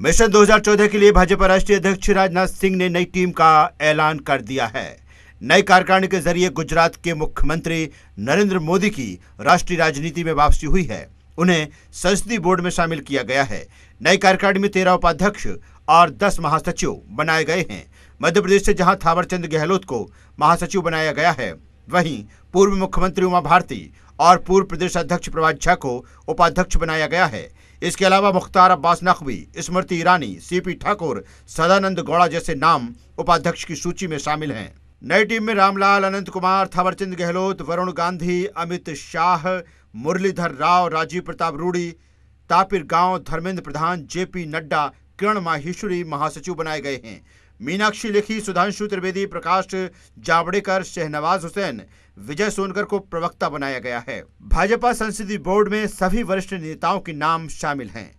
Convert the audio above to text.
mission 2014 के लिए भाजपा राष्ट्रीय अध्यक्ष राजनाथ सिंह ने नई टीम का ऐलान कर दिया है नए कार्यकारिणी के जरिए गुजरात के मुख्यमंत्री नरेंद्र मोदी की राष्ट्रीय राजनीति में वापसी हुई है उन्हें संसदीय बोर्ड में शामिल किया गया है नई कार्यकारिणी में तेरह उपाध्यक्ष और दस महासचिव बनाए गए हैं मध्य प्रदेश से जहां थावरचंद गहलोत को महासचिव बनाया गया है वहीं पूर्व मुख्यमंत्री उमा भारती और पूर्व प्रदेश अध्यक्ष प्रभात झा को उपाध्यक्ष बनाया गया है इसके अलावा मुख्तार अब्बास नकवी स्मृति ईरानी सीपी ठाकुर सदानंद गौड़ा जैसे नाम उपाध्यक्ष की सूची में शामिल हैं नई टीम में रामलाल अनंत कुमार थावरचंद गहलोत वरुण गांधी अमित शाह मुरलीधर राव राजीव प्रताप रूड़ी तापिर गांव धर्मेंद्र प्रधान जेपी नड्डा किरण माहेश्वरी महासचिव बनाए गए हैं मीनाक्षी लिखी सुधांशु त्रिवेदी प्रकाश जावड़ेकर शहनवाज हुसैन विजय सोनकर को प्रवक्ता बनाया गया है भाजपा संसदीय बोर्ड में सभी वरिष्ठ नेताओं के नाम शामिल हैं